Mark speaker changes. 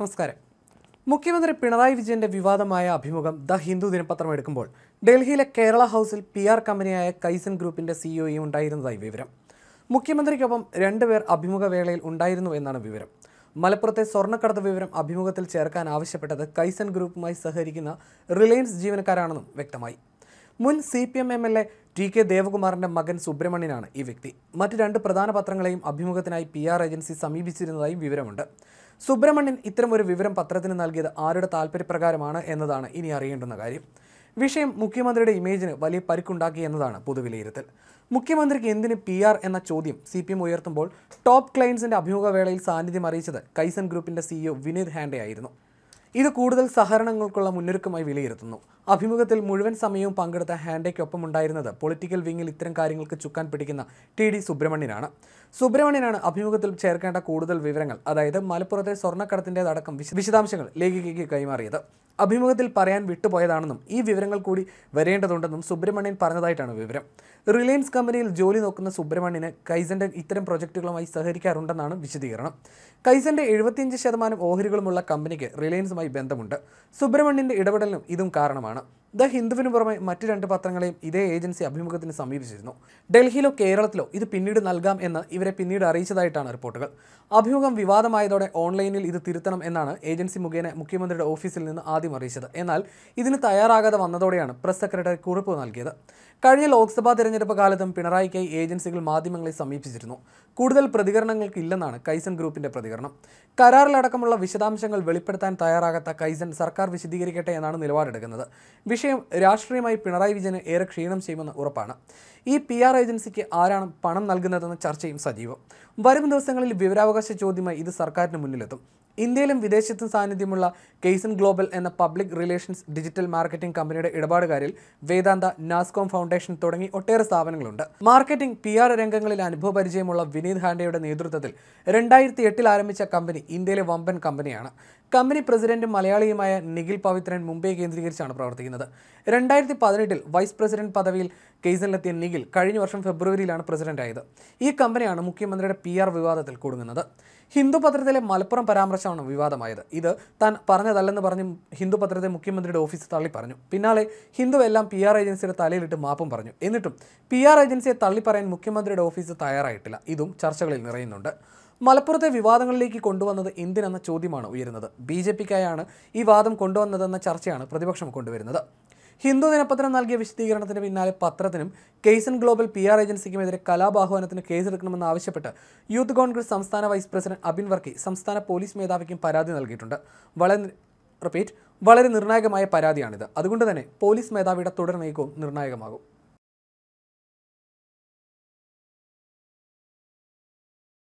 Speaker 1: നമസ്കാരം മുഖ്യമന്ത്രി പിണറായി വിജയന്റെ വിവാദമായ അഭിമുഖം ദ ഹിന്ദു ദിനപത്രം എടുക്കുമ്പോൾ ഡൽഹിയിലെ കേരള ഹൗസിൽ പി ആർ കമ്പനിയായ കൈസൻ ഗ്രൂപ്പിന്റെ സിഇഒയും ഉണ്ടായിരുന്നതായി വിവരം മുഖ്യമന്ത്രിക്കൊപ്പം രണ്ടുപേർ അഭിമുഖവേളയിൽ ഉണ്ടായിരുന്നു എന്നാണ് വിവരം മലപ്പുറത്തെ സ്വർണ്ണക്കടത്ത് വിവരം അഭിമുഖത്തിൽ ചേർക്കാൻ ആവശ്യപ്പെട്ടത് കൈസൻ ഗ്രൂപ്പുമായി സഹകരിക്കുന്ന റിലയൻസ് ജീവനക്കാരാണെന്നും വ്യക്തമായി മുൻ C P M M L A T K ദേവകുമാറിന്റെ മകൻ സുബ്രഹ്മണ്യനാണ് ഈ വ്യക്തി മറ്റ് രണ്ട് പ്രധാന പത്രങ്ങളെയും അഭിമുഖത്തിനായി പി ആർ ഏജൻസി സമീപിച്ചിരുന്നതായും വിവരമുണ്ട് സുബ്രഹ്മണ്യൻ ഇത്തരം ഒരു വിവരം പത്രത്തിന് നൽകിയത് ആരുടെ താല്പര്യപ്രകാരമാണ് എന്നതാണ് ഇനി അറിയേണ്ടുന്ന കാര്യം വിഷയം മുഖ്യമന്ത്രിയുടെ ഇമേജിന് വലിയ പരിക്കുണ്ടാക്കി എന്നതാണ് പൊതുവിലയിരുത്തൽ മുഖ്യമന്ത്രിക്ക് എന്തിന് പി ആർ എന്ന ചോദ്യം സി പി എം ഉയർത്തുമ്പോൾ ടോപ്പ് അഭിമുഖ വേളയിൽ സാന്നിധ്യം അറിയിച്ചത് കൈസൻ ഗ്രൂപ്പിന്റെ സിഇഒ വിനീത് ഹാൻഡെ ആയിരുന്നു ഇത് കൂടുതൽ സഹകരണങ്ങൾക്കുള്ള മുന്നൊരുക്കമായി വിലയിരുത്തുന്നു അഭിമുഖത്തിൽ മുഴുവൻ സമയവും പങ്കെടുത്ത ഒപ്പം ഉണ്ടായിരുന്നത് പൊളിറ്റിക്കൽ വിങ്ങിൽ ഇത്തരം കാര്യങ്ങൾക്ക് ചുക്കാൻ പിടിക്കുന്ന ടി ഡി സുബ്രഹ്മണ്യനാണ് സുബ്രഹ്മണ്യനാണ് അഭിമുഖത്തിൽ ചേർക്കേണ്ട കൂടുതൽ വിവരങ്ങൾ അതായത് മലപ്പുറത്തെ സ്വർണ്ണക്കടത്തിൻ്റെതടക്കം വിശദാംശങ്ങൾ ലേഖികയ്ക്ക് കൈമാറിയത് അഭിമുഖത്തിൽ പറയാൻ വിട്ടുപോയതാണെന്നും ഈ വിവരങ്ങൾ കൂടി വരേണ്ടതുണ്ടെന്നും സുബ്രഹ്മണ്യൻ പറഞ്ഞതായിട്ടാണ് വിവരം റിലയൻസ് കമ്പനിയിൽ ജോലി നോക്കുന്ന സുബ്രഹ്മണ്യന് കൈസന്റെ ഇത്തരം പ്രൊജക്ടുകളുമായി സഹകരിക്കാറുണ്ടെന്നാണ് വിശദീകരണം കൈസന്റെ എഴുപത്തിയഞ്ച് ശതമാനം ഓഹരികളുമുള്ള കമ്പനിക്ക് റിലയൻസ് കേസുമായി ബന്ധമുണ്ട് സുബ്രഹ്മണ്യൻ്റെ ഇടപെടലിനും ഇതും കാരണമാണ് ദ ഹിന്ദുവിന് പുറമെ മറ്റ് രണ്ട് പത്രങ്ങളെയും ഇതേ ഏജൻസി അഭിമുഖത്തിന് സമീപിച്ചിരുന്നു ഡൽഹിയിലോ കേരളത്തിലോ ഇത് പിന്നീട് നൽകാം എന്ന് ഇവരെ പിന്നീട് അറിയിച്ചതായിട്ടാണ് റിപ്പോർട്ടുകൾ അഭിമുഖം വിവാദമായതോടെ ഓൺലൈനിൽ ഇത് തിരുത്തണം എന്നാണ് ഏജൻസി മുഖേന മുഖ്യമന്ത്രിയുടെ ഓഫീസിൽ നിന്ന് ആദ്യം അറിയിച്ചത് എന്നാൽ ഇതിന് തയ്യാറാകാതെ വന്നതോടെയാണ് പ്രസ് സെക്രട്ടറി കുറിപ്പ് നൽകിയത് കഴിഞ്ഞ ലോക്സഭാ തെരഞ്ഞെടുപ്പ് കാലത്തും പിണറായിക്കായി ഏജൻസികൾ മാധ്യമങ്ങളെ സമീപിച്ചിരുന്നു കൂടുതൽ പ്രതികരണങ്ങൾക്കില്ലെന്നാണ് കൈസൻ ഗ്രൂപ്പിന്റെ പ്രതികരണം കരാറിലടക്കമുള്ള വിശദാംശങ്ങൾ വെളിപ്പെടുത്താൻ തയ്യാറാകാത്ത കൈസൻ സർക്കാർ വിശദീകരിക്കട്ടെ എന്നാണ് നിലപാടെടുക്കുന്നത് വിഷയം രാഷ്ട്രീയമായി പിണറായി വിജയന് ഏറെ ക്ഷീണം ചെയ്യുമെന്ന് ഉറപ്പാണ് ഈ പി ആർ ഏജൻസിക്ക് ആരാണ് പണം നൽകുന്നതെന്ന ചർച്ചയും സജീവം വരും ദിവസങ്ങളിൽ വിവരാവകാശ ചോദ്യമായി ഇത് സർക്കാരിന് മുന്നിലെത്തും ഇന്ത്യയിലും വിദേശത്തും സാന്നിധ്യമുള്ള കെയ്സൺ ഗ്ലോബൽ എന്ന പബ്ലിക് റിലേഷൻസ് ഡിജിറ്റൽ മാർക്കറ്റിംഗ് കമ്പനിയുടെ ഇടപാടുകാരിൽ വേദാന്ത നാസ്കോം ഫൗണ്ടേഷൻ തുടങ്ങി ഒട്ടേറെ സ്ഥാപനങ്ങളുണ്ട് മാർക്കറ്റിംഗ് പി ആർ രംഗങ്ങളിൽ അനുഭവപരിചയമുള്ള വിനീത് ഹാൻഡയുടെ നേതൃത്വത്തിൽ രണ്ടായിരത്തി എട്ടിൽ ആരംഭിച്ച കമ്പനി ഇന്ത്യയിലെ വമ്പൻ കമ്പനിയാണ് കമ്പനി പ്രസിഡന്റും മലയാളിയുമായ നിഖിൽ പവിത്രൻ മുംബൈ കേന്ദ്രീകരിച്ചാണ് പ്രവർത്തിക്കുന്നത് രണ്ടായിരത്തി പതിനെട്ടിൽ വൈസ് പ്രസിഡന്റ് പദവിയിൽ കേസിലെത്തിയ നിഖിൽ കഴിഞ്ഞ വർഷം ഫെബ്രുവരിയിലാണ് പ്രസിഡന്റായത് ഈ കമ്പനിയാണ് മുഖ്യമന്ത്രിയുടെ പി വിവാദത്തിൽ കൂടുങ്ങുന്നത് ഹിന്ദു പത്രത്തിലെ മലപ്പുറം പരാമർശം കേസാണ് വിവാദമായത് ഇത് താൻ പറഞ്ഞതല്ലെന്ന് പറഞ്ഞ് ഹിന്ദു പത്രത്തെ മുഖ്യമന്ത്രിയുടെ ഓഫീസ് തള്ളി പറഞ്ഞു പിന്നാലെ ഹിന്ദു എല്ലാം പി ആർ ഏജൻസിയുടെ തലയിലിട്ട് മാപ്പും പറഞ്ഞു എന്നിട്ടും പി ആർ ഏജൻസിയെ തള്ളിപ്പറയാൻ മുഖ്യമന്ത്രിയുടെ ഓഫീസ് തയ്യാറായിട്ടില്ല ഇതും ചർച്ചകളിൽ നിറയുന്നുണ്ട് മലപ്പുറത്തെ വിവാദങ്ങളിലേക്ക് കൊണ്ടുവന്നത് എന്തിനെന്ന ചോദ്യമാണ് ഉയരുന്നത് ബി ജെ പിക്കായാണ് ഈ വാദം കൊണ്ടുവന്നതെന്ന ചർച്ചയാണ് പ്രതിപക്ഷം കൊണ്ടുവരുന്നത് ഹിന്ദു ദിനപത്രം നൽകിയ വിശദീകരണത്തിന് പിന്നാലെ പത്രത്തിനും കേസൻ ഗ്ലോബൽ പി ആർ ഏജൻസിക്കുമെതിരെ കലാബാഹ്വാനത്തിന് കേസെടുക്കണമെന്ന് ആവശ്യപ്പെട്ട് യൂത്ത് കോൺഗ്രസ് സംസ്ഥാന വൈസ് പ്രസിഡന്റ് അബിൻ വർക്കി സംസ്ഥാന പോലീസ് മേധാവിക്കും പരാതി നൽകിയിട്ടുണ്ട് വളരെ റിപ്പീറ്റ് വളരെ നിർണായകമായ പരാതിയാണിത് അതുകൊണ്ട് തന്നെ പോലീസ് മേധാവിയുടെ തുടർ നീക്കവും നിർണായകമാകും